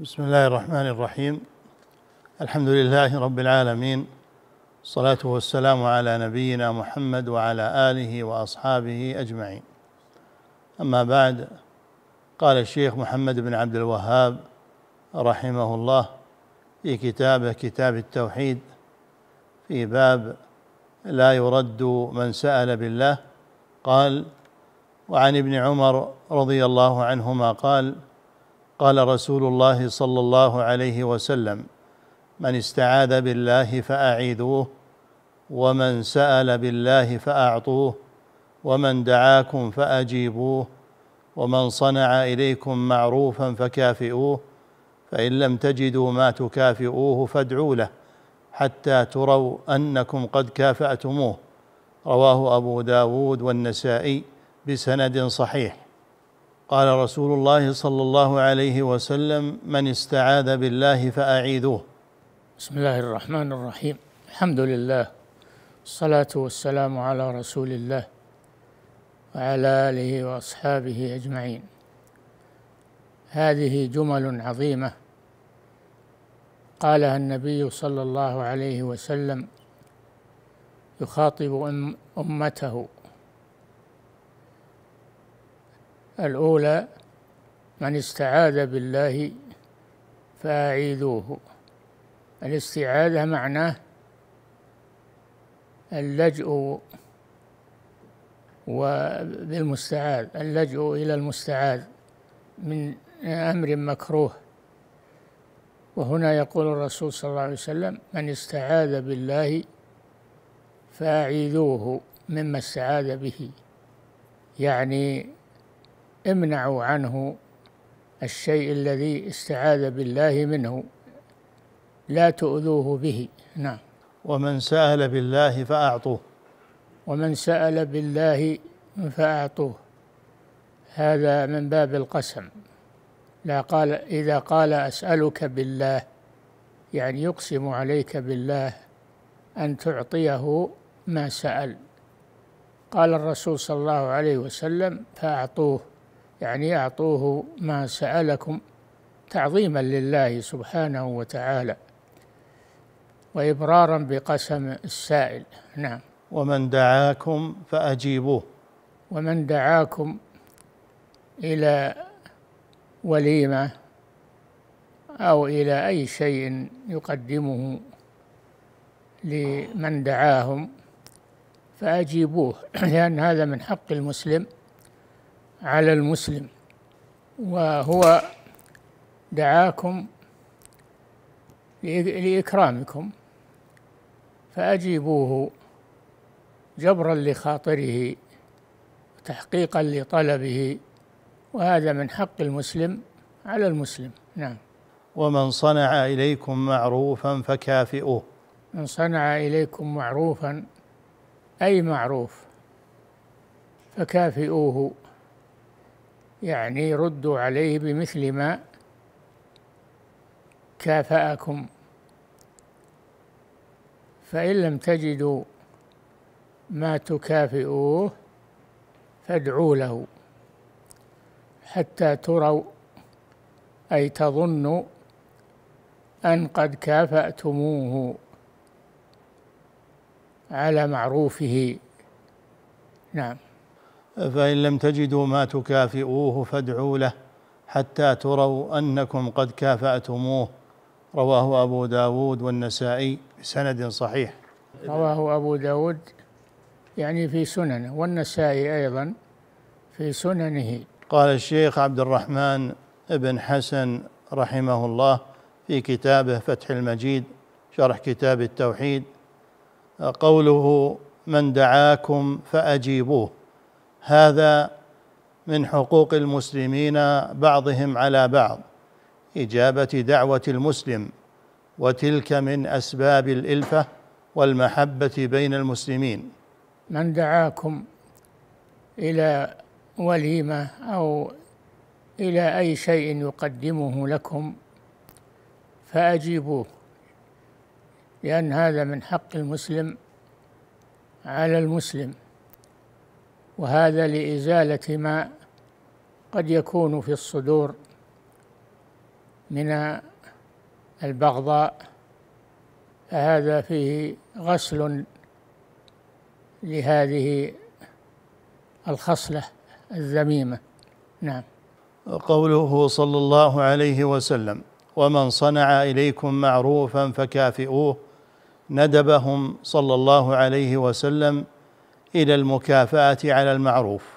بسم الله الرحمن الرحيم الحمد لله رب العالمين الصلاة والسلام على نبينا محمد وعلى آله وأصحابه أجمعين أما بعد قال الشيخ محمد بن عبد الوهاب رحمه الله في كتابه كتاب التوحيد في باب لا يرد من سأل بالله قال وعن ابن عمر رضي الله عنهما قال قال رسول الله صلى الله عليه وسلم من استعاذ بالله فأعيذوه ومن سأل بالله فأعطوه ومن دعاكم فأجيبوه ومن صنع إليكم معروفا فكافئوه فإن لم تجدوا ما تكافئوه فادعوا له حتى تروا أنكم قد كافأتموه رواه أبو داود والنسائي بسند صحيح قال رسول الله صلى الله عليه وسلم من استعاذ بالله فأعيذوه بسم الله الرحمن الرحيم الحمد لله الصلاة والسلام على رسول الله وعلى آله وأصحابه أجمعين هذه جمل عظيمة قالها النبي صلى الله عليه وسلم يخاطب أمته الأولى من استعاذ بالله فأعيذوه الاستعاذة معناه اللجؤ وبالمستعاذ اللجؤ إلى المستعاذ من أمر مكروه وهنا يقول الرسول صلى الله عليه وسلم من استعاذ بالله فأعيذوه مما استعاذ به يعني امنعوا عنه الشيء الذي استعاذ بالله منه لا تؤذوه به نعم ومن سأل بالله فأعطوه ومن سأل بالله فأعطوه هذا من باب القسم لا قال إذا قال أسألك بالله يعني يقسم عليك بالله أن تعطيه ما سأل قال الرسول صلى الله عليه وسلم فأعطوه يعني أعطوه ما سألكم تعظيما لله سبحانه وتعالى وإبرارا بقسم السائل نعم ومن دعاكم فأجيبوه ومن دعاكم إلى وليمة أو إلى أي شيء يقدمه لمن دعاهم فأجيبوه لأن هذا من حق المسلم على المسلم وهو دعاكم لإكرامكم فأجيبوه جبرا لخاطره تحقيقا لطلبه وهذا من حق المسلم على المسلم نعم ومن صنع إليكم معروفا فكافئوه من صنع إليكم معروفا أي معروف فكافئوه يعني ردوا عليه بمثل ما كافأكم فإن لم تجدوا ما تكافئوه فادعوا له حتى تروا أي تظنوا أن قد كافأتموه على معروفه نعم فإن لم تجدوا ما تكافئوه فادعوا له حتى تروا أنكم قد كافأتموه رواه أبو داود والنسائي بسند صحيح رواه أبو داود يعني في سننه والنسائي أيضا في سننه قال الشيخ عبد الرحمن بن حسن رحمه الله في كتابه فتح المجيد شرح كتاب التوحيد قوله من دعاكم فأجيبوه هذا من حقوق المسلمين بعضهم على بعض اجابه دعوه المسلم وتلك من اسباب الالفه والمحبه بين المسلمين من دعاكم الى وليمه او الى اي شيء يقدمه لكم فاجيبوه لان هذا من حق المسلم على المسلم وهذا لإزالة ما قد يكون في الصدور من البغضاء فهذا فيه غسل لهذه الخصلة الذميمة نعم قوله صلى الله عليه وسلم ومن صنع إليكم معروفا فكافئوه ندبهم صلى الله عليه وسلم الى المكافاه على المعروف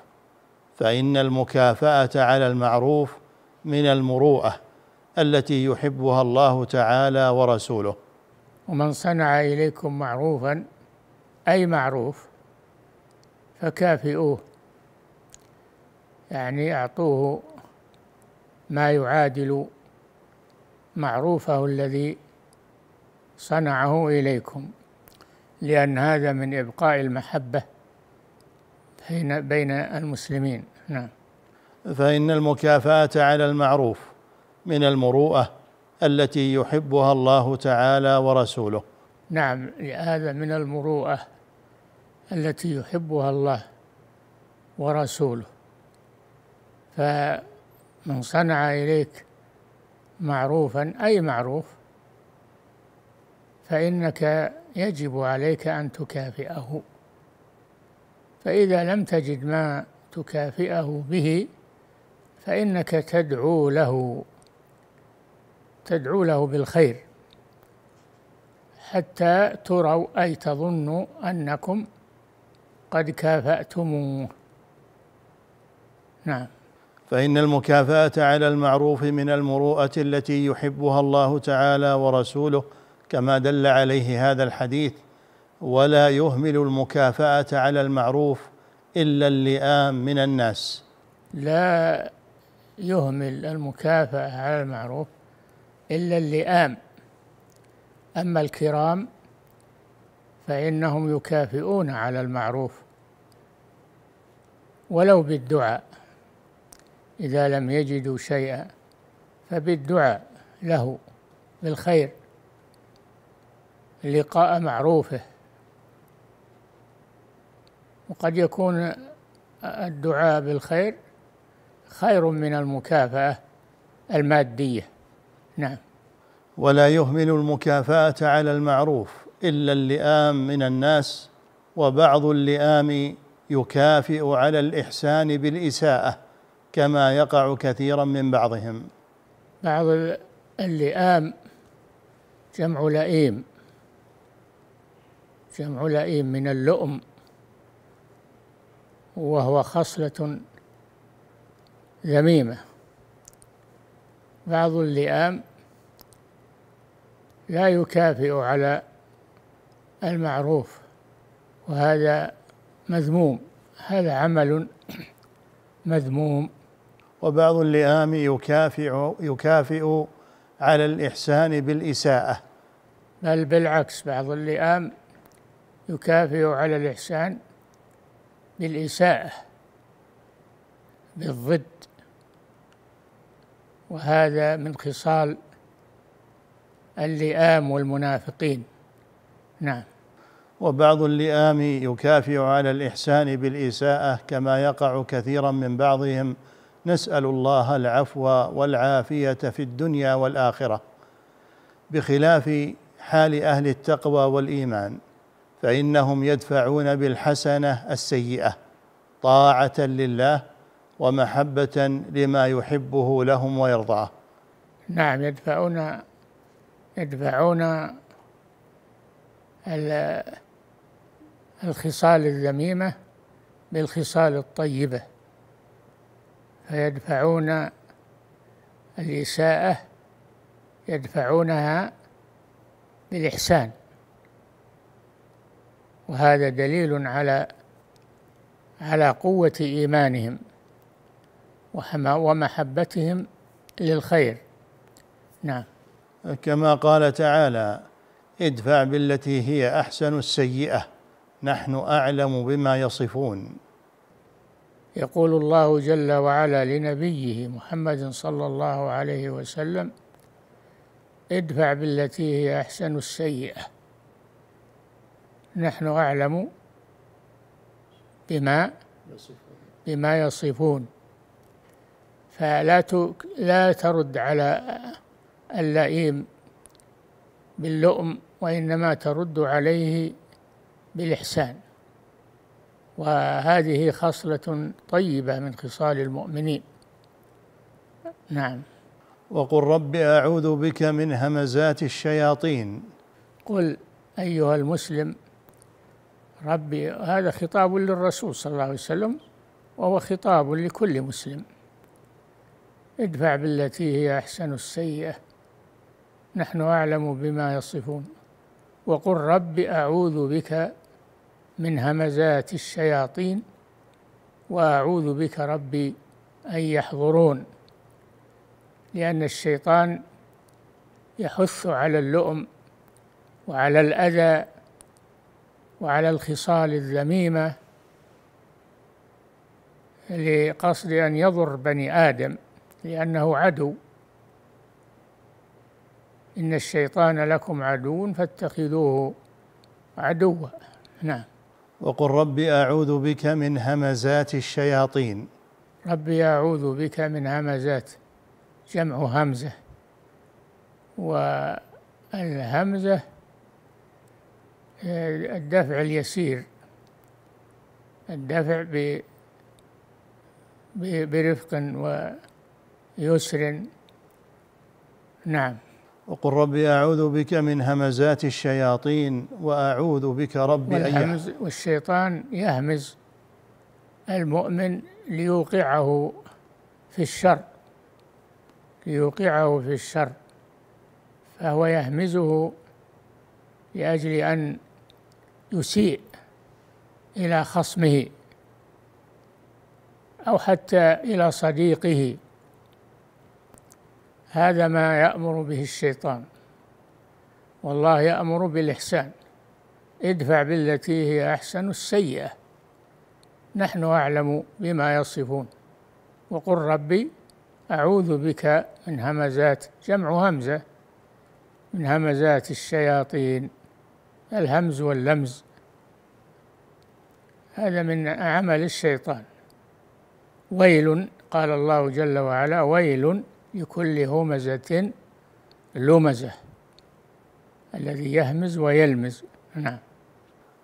فان المكافاه على المعروف من المروءه التي يحبها الله تعالى ورسوله ومن صنع اليكم معروفا اي معروف فكافئوه يعني اعطوه ما يعادل معروفه الذي صنعه اليكم لان هذا من ابقاء المحبه بين المسلمين نعم فإن المكافأة على المعروف من المروءة التي يحبها الله تعالى ورسوله نعم هذا من المروءة التي يحبها الله ورسوله فمن صنع إليك معروفا أي معروف فإنك يجب عليك أن تكافئه فإذا لم تجد ما تكافئه به فإنك تدعو له تدعو له بالخير حتى تروا أي تظنوا أنكم قد كافأتموه نعم فإن المكافأة على المعروف من المروءة التي يحبها الله تعالى ورسوله كما دل عليه هذا الحديث ولا يهمل المكافأة على المعروف إلا اللئام من الناس لا يهمل المكافأة على المعروف إلا اللئام أما الكرام فإنهم يكافئون على المعروف ولو بالدعاء إذا لم يجدوا شيئا فبالدعاء له بالخير لقاء معروفه وقد يكون الدعاء بالخير خير من المكافأة المادية نعم ولا يهمل المكافأة على المعروف إلا اللئام من الناس وبعض اللئام يكافئ على الإحسان بالإساءة كما يقع كثيرا من بعضهم بعض اللئام جمع لئيم جمع لئيم من اللؤم وهو خصلة ذميمة بعض اللئام لا يكافئ على المعروف وهذا مذموم هذا عمل مذموم وبعض اللئام يكافئ يكافئ على الإحسان بالإساءة بل بالعكس بعض اللئام يكافئ على الإحسان بالإساءة بالضد وهذا من خصال اللئام والمنافقين نعم وبعض اللئام يكافئ على الإحسان بالإساءة كما يقع كثيرا من بعضهم نسأل الله العفو والعافية في الدنيا والآخرة بخلاف حال أهل التقوى والإيمان فانهم يدفعون بالحسنه السيئه طاعه لله ومحبه لما يحبه لهم ويرضاه نعم يدفعون يدفعون الخصال الذميمه بالخصال الطيبه فيدفعون الاساءه يدفعونها بالإحسان وهذا دليل على على قوة إيمانهم ومحبتهم للخير نعم كما قال تعالى ادفع بالتي هي أحسن السيئة نحن أعلم بما يصفون يقول الله جل وعلا لنبيه محمد صلى الله عليه وسلم ادفع بالتي هي أحسن السيئة نحن أعلم بما بما يصفون فلا لا ترد على اللئيم باللؤم وإنما ترد عليه بالإحسان وهذه خصلة طيبة من خصال المؤمنين نعم وقل رب أعوذ بك من همزات الشياطين قل أيها المسلم ربي هذا خطاب للرسول صلى الله عليه وسلم وهو خطاب لكل مسلم ادفع بالتي هي أحسن السيئة نحن أعلم بما يصفون وقل رب أعوذ بك من همزات الشياطين وأعوذ بك ربي أن يحضرون لأن الشيطان يحث على اللؤم وعلى الأذى وعلى الخصال الذميمة لقصد أن يضر بني آدم لأنه عدو إن الشيطان لكم عدو فاتخذوه عدوا نعم وقل ربي أعوذ بك من همزات الشياطين ربي أعوذ بك من همزات جمع همزة والهمزة آه، الدفع اليسير الدفع ب برفق ويسر نعم وقل ربي أعوذ بك من همزات الشياطين وأعوذ بك ربي أن والشيطان يهمز المؤمن ليوقعه في الشر ليوقعه في الشر فهو يهمزه لأجل أن يسيء إلى خصمه أو حتى إلى صديقه هذا ما يأمر به الشيطان والله يأمر بالإحسان ادفع بالتي هي أحسن السيئة نحن أعلم بما يصفون وقل ربي أعوذ بك من همزات جمع همزة من همزات الشياطين الهمز واللمز هذا من عمل الشيطان ويل قال الله جل وعلا ويل لكل همزة لمزة الذي يهمز ويلمز نعم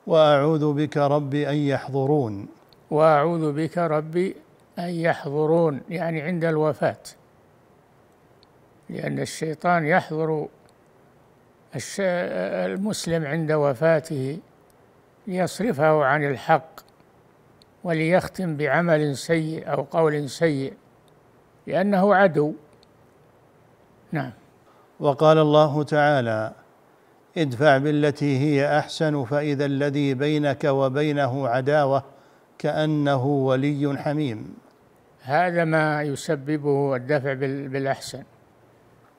وأعوذ بك ربي أن يحضرون وأعوذ بك ربي أن يحضرون يعني عند الوفاة لأن الشيطان يحضر المسلم عند وفاته ليصرفه عن الحق وليختم بعمل سيء أو قول سيء لأنه عدو نعم وقال الله تعالى ادفع بالتي هي أحسن فإذا الذي بينك وبينه عداوة كأنه ولي حميم هذا ما يسببه الدفع بالأحسن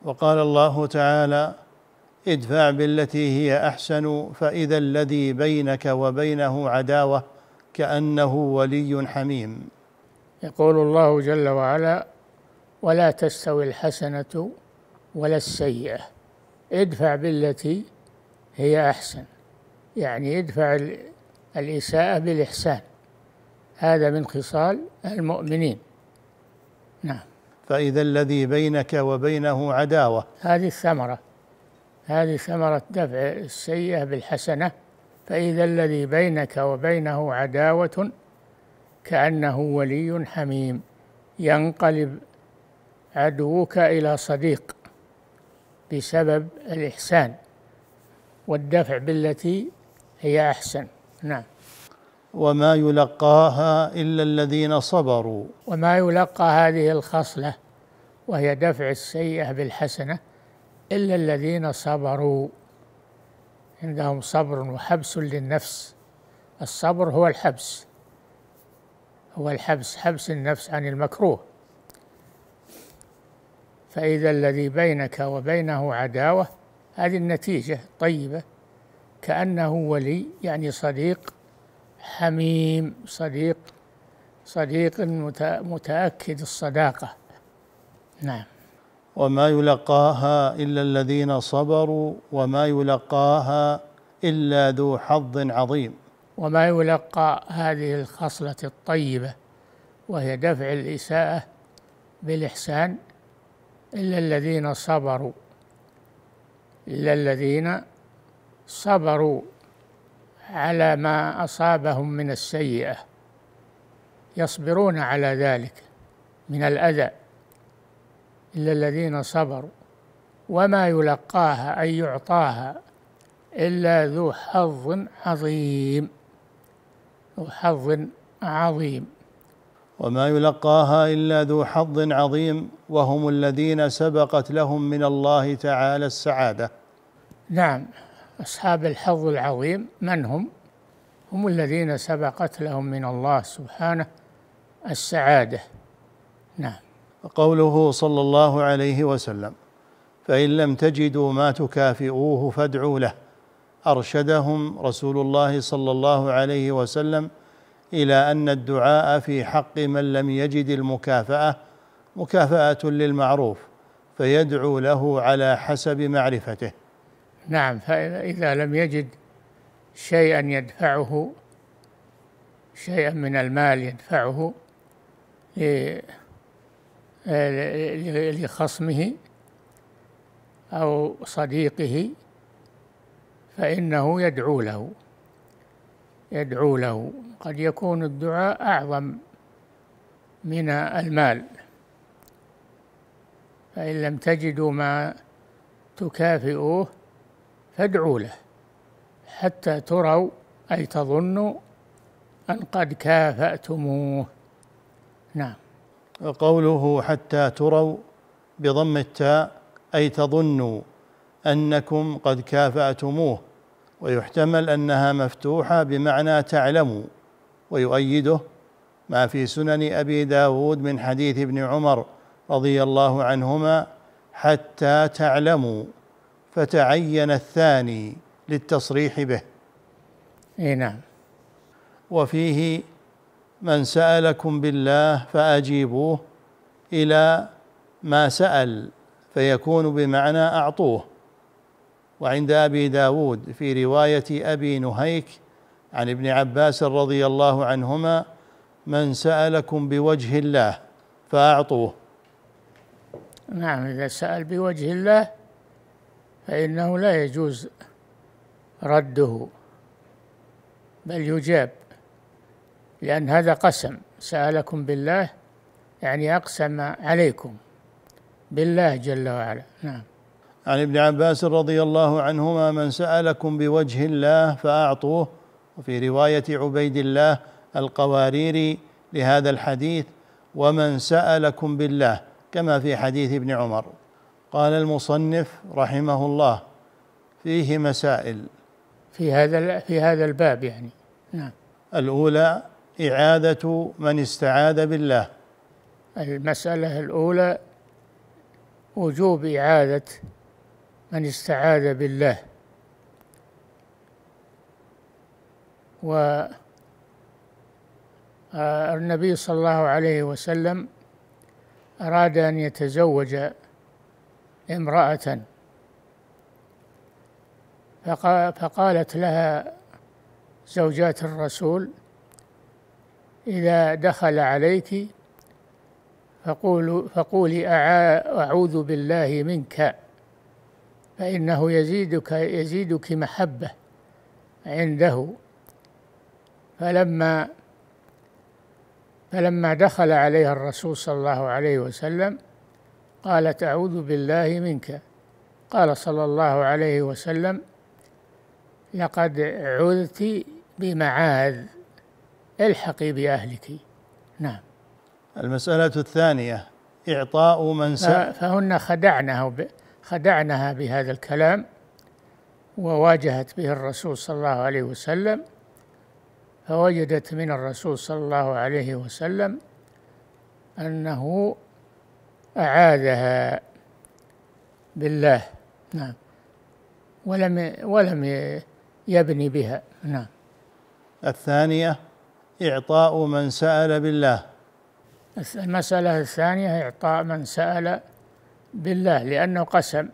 وقال الله تعالى ادفع بالتي هي احسن فاذا الذي بينك وبينه عداوه كانه ولي حميم يقول الله جل وعلا ولا تستوي الحسنه ولا السيئه ادفع بالتي هي احسن يعني ادفع الاساءه بالاحسان هذا من خصال المؤمنين نعم فاذا الذي بينك وبينه عداوه هذه الثمره هذه ثمرة دفع السيئة بالحسنة فإذا الذي بينك وبينه عداوة كأنه ولي حميم ينقلب عدوك إلى صديق بسبب الإحسان والدفع بالتي هي أحسن نعم وما يلقاها إلا الذين صبروا وما يلقى هذه الخصلة وهي دفع السيئة بالحسنة إلا الذين صبروا عندهم صبر وحبس للنفس الصبر هو الحبس هو الحبس حبس النفس عن المكروه فإذا الذي بينك وبينه عداوة هذه النتيجة طيبة كأنه ولي يعني صديق حميم صديق صديق متأكد الصداقة نعم وما يلقاها الا الذين صبروا وما يلقاها الا ذو حظ عظيم وما يلقى هذه الخصله الطيبه وهي دفع الاساءه بالاحسان الا الذين صبروا الا الذين صبروا على ما اصابهم من السيئه يصبرون على ذلك من الاذى إلا الذين صبروا وما يلقاها أي يعطاها إلا ذو حظ عظيم ذو حظ عظيم وما يلقاها إلا ذو حظ عظيم وهم الذين سبقت لهم من الله تعالى السعادة نعم أصحاب الحظ العظيم من هم؟ هم الذين سبقت لهم من الله سبحانه السعادة نعم قوله صلى الله عليه وسلم فان لم تجدوا ما تكافئوه فادعوا له ارشدهم رسول الله صلى الله عليه وسلم الى ان الدعاء في حق من لم يجد المكافاه مكافاه للمعروف فيدعو له على حسب معرفته نعم فاذا لم يجد شيئا يدفعه شيئا من المال يدفعه آه، لخصمه أو صديقه فإنه يدعو له يدعو له قد يكون الدعاء أعظم من المال فإن لم تجدوا ما تكافئوه فادعوا له حتى تروا أي تظنوا أن قد كافأتموه نعم قوله حتى تروا بضم التاء أي تظنوا أنكم قد كافأتموه ويحتمل أنها مفتوحة بمعنى تعلموا ويؤيده ما في سنن أبي داود من حديث ابن عمر رضي الله عنهما حتى تعلموا فتعين الثاني للتصريح به اي نعم وفيه من سالكم بالله فاجيبوه الى ما سال فيكون بمعنى اعطوه وعند ابي داود في روايه ابي نهيك عن ابن عباس رضي الله عنهما من سالكم بوجه الله فاعطوه نعم اذا سال بوجه الله فانه لا يجوز رده بل يجاب لأن هذا قسم سألكم بالله يعني أقسم عليكم بالله جل وعلا نعم عن ابن عباس رضي الله عنهما من سألكم بوجه الله فأعطوه وفي رواية عبيد الله القواريري لهذا الحديث ومن سألكم بالله كما في حديث ابن عمر قال المصنف رحمه الله فيه مسائل في هذا في هذا الباب يعني نعم الأولى إعادة من استعاذ بالله المسألة الأولى وجوب إعادة من استعاذ بالله والنبي آه، صلى الله عليه وسلم أراد أن يتزوج امرأة فقالت لها زوجات الرسول إذا دخل عليك فقولي أعوذ بالله منك فإنه يزيدك يزيدك محبة عنده فلما فلما دخل عليها الرسول صلى الله عليه وسلم قالت أعوذ بالله منك قال صلى الله عليه وسلم لقد عذت بمعاذ الحقي بأهلك نعم المسألة الثانية إعطاء من سأل فهن خدعنها خدعنها بهذا الكلام وواجهت به الرسول صلى الله عليه وسلم فوجدت من الرسول صلى الله عليه وسلم أنه أعاذها بالله نعم ولم ولم يبني بها نعم الثانية إعطاء من سأل بالله المسألة الثانية إعطاء من سأل بالله لأنه قسم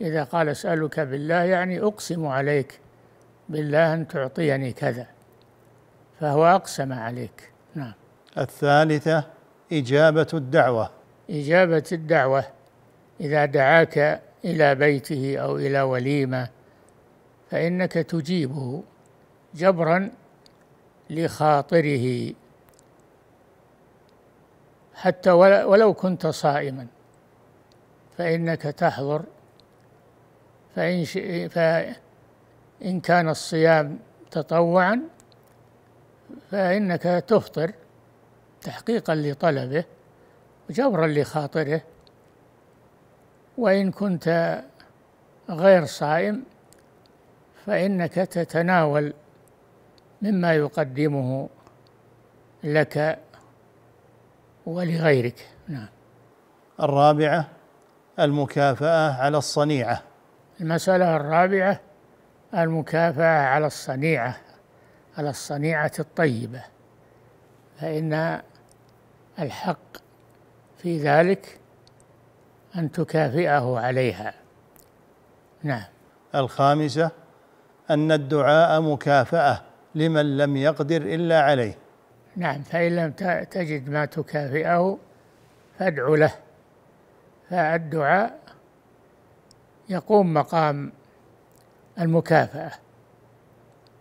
إذا قال أسألك بالله يعني أقسم عليك بالله أن تعطيني كذا فهو أقسم عليك نعم الثالثة إجابة الدعوة إجابة الدعوة إذا دعاك إلى بيته أو إلى وليمة فإنك تجيبه جبرا لخاطره حتى ولو كنت صائما فإنك تحضر فإن, فإن كان الصيام تطوعا فإنك تفطر تحقيقا لطلبه وجبرا لخاطره وإن كنت غير صائم فإنك تتناول مما يقدمه لك ولغيرك نعم الرابعة المكافأة على الصنيعة المسألة الرابعة المكافأة على الصنيعة على الصنيعة الطيبة فإن الحق في ذلك أن تكافئه عليها نعم الخامسة أن الدعاء مكافأة لمن لم يقدر إلا عليه نعم فإن لم تجد ما تكافئه فادع له فالدعاء يقوم مقام المكافأة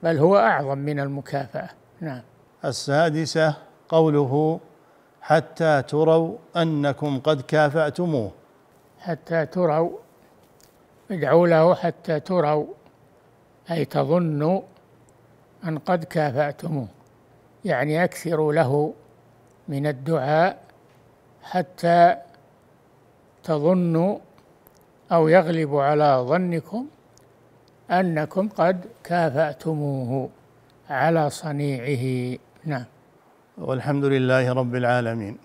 بل هو أعظم من المكافأة نعم السادسة قوله حتى تروا أنكم قد كافأتموه حتى تروا ادعوا له حتى تروا أي تظنوا أن قد كافأتموه يعني أكثروا له من الدعاء حتى تظنوا أو يغلب على ظنكم أنكم قد كافأتموه على صنيعه نعم والحمد لله رب العالمين